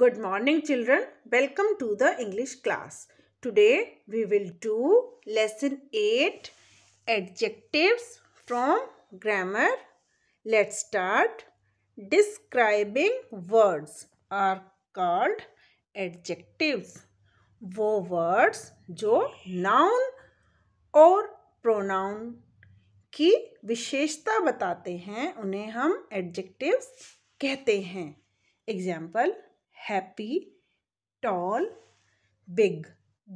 Good morning children. Welcome to the English class. Today we will do lesson 8 adjectives from grammar. Let's start. Describing words are called adjectives. wo words jo noun or pronoun ki visheshta batate hain unhe hum adjectives kehte hain example happy, tall, big,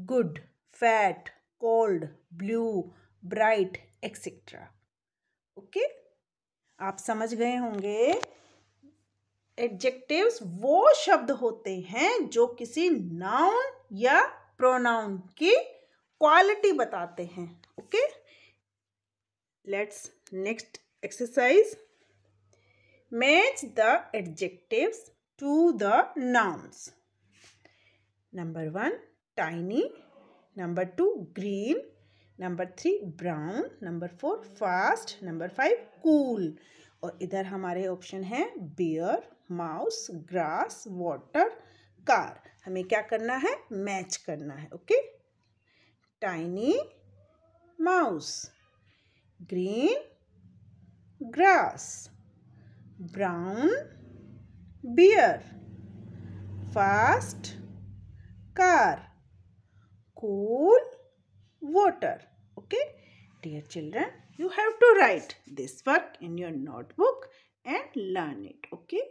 good, fat, cold, blue, bright, etc. Okay okay? आप समझ गए होंगे adjectives वो शब्द होते हैं जो किसी नाउन या प्रोनाउन की क्वालिटी बताते हैं okay let's next exercise match the adjectives to the nouns. Number 1 tiny, number 2 green, number three brown number four fast number five cool और इधर हमारे ऑप्शन है bear mouse grass water car हमें क्या करना है मैच करना है okay tiny mouse green grass brown beer fast car cool water okay dear children you have to write this work in your notebook and learn it okay